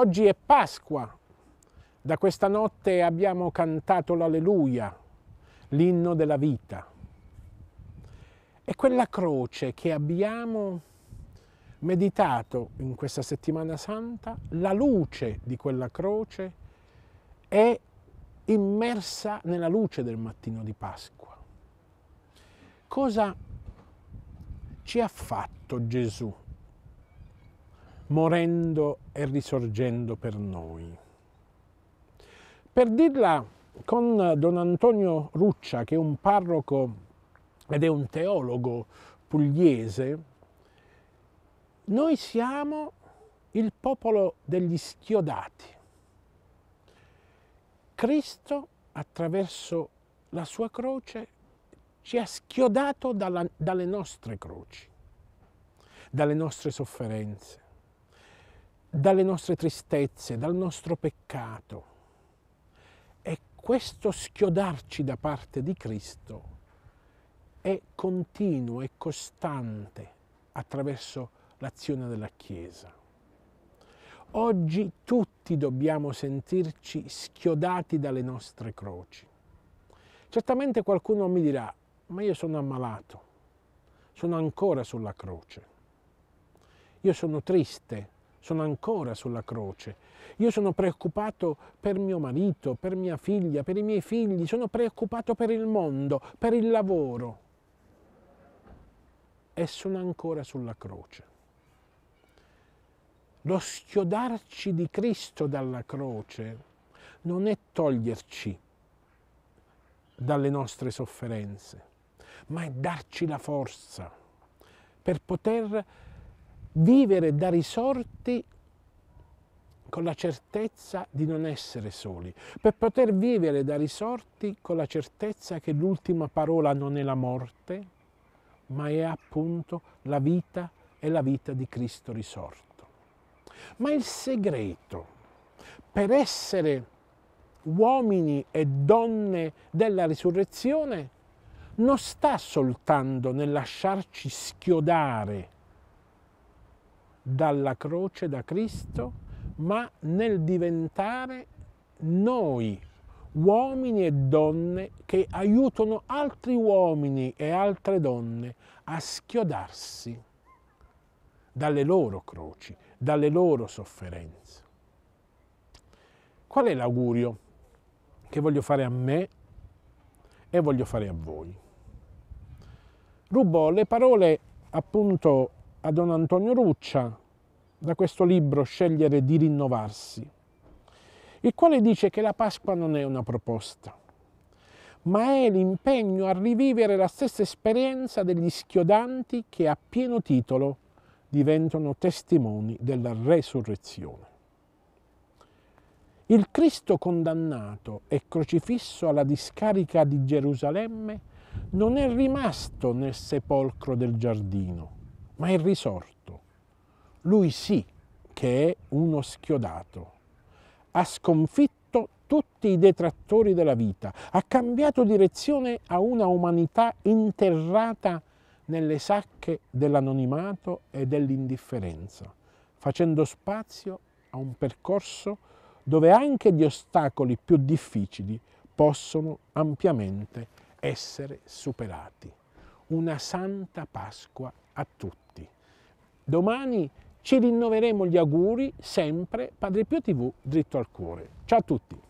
Oggi è Pasqua, da questa notte abbiamo cantato l'alleluia, l'inno della vita. E quella croce che abbiamo meditato in questa settimana santa, la luce di quella croce è immersa nella luce del mattino di Pasqua. Cosa ci ha fatto Gesù morendo e risorgendo per noi. Per dirla con Don Antonio Ruccia, che è un parroco ed è un teologo pugliese, noi siamo il popolo degli schiodati. Cristo, attraverso la sua croce, ci ha schiodato dalla, dalle nostre croci, dalle nostre sofferenze, dalle nostre tristezze, dal nostro peccato. E questo schiodarci da parte di Cristo è continuo e costante attraverso l'azione della Chiesa. Oggi tutti dobbiamo sentirci schiodati dalle nostre croci. Certamente qualcuno mi dirà, ma io sono ammalato, sono ancora sulla croce, io sono triste, sono ancora sulla croce. Io sono preoccupato per mio marito, per mia figlia, per i miei figli, sono preoccupato per il mondo, per il lavoro. E sono ancora sulla croce. Lo schiodarci di Cristo dalla croce non è toglierci dalle nostre sofferenze, ma è darci la forza per poter vivere da risorti con la certezza di non essere soli, per poter vivere da risorti con la certezza che l'ultima parola non è la morte, ma è appunto la vita e la vita di Cristo risorto. Ma il segreto per essere uomini e donne della risurrezione non sta soltanto nel lasciarci schiodare dalla croce da Cristo, ma nel diventare noi uomini e donne che aiutano altri uomini e altre donne a schiodarsi dalle loro croci, dalle loro sofferenze. Qual è l'augurio che voglio fare a me e voglio fare a voi? Rubo le parole appunto a Don Antonio Ruccia da questo libro Scegliere di rinnovarsi, il quale dice che la Pasqua non è una proposta, ma è l'impegno a rivivere la stessa esperienza degli schiodanti che a pieno titolo diventano testimoni della resurrezione. Il Cristo condannato e crocifisso alla discarica di Gerusalemme non è rimasto nel sepolcro del giardino, ma è risorto lui sì che è uno schiodato. Ha sconfitto tutti i detrattori della vita, ha cambiato direzione a una umanità interrata nelle sacche dell'anonimato e dell'indifferenza, facendo spazio a un percorso dove anche gli ostacoli più difficili possono ampiamente essere superati. Una santa Pasqua a tutti. Domani ci rinnoveremo gli auguri sempre Padre Pio TV dritto al cuore. Ciao a tutti!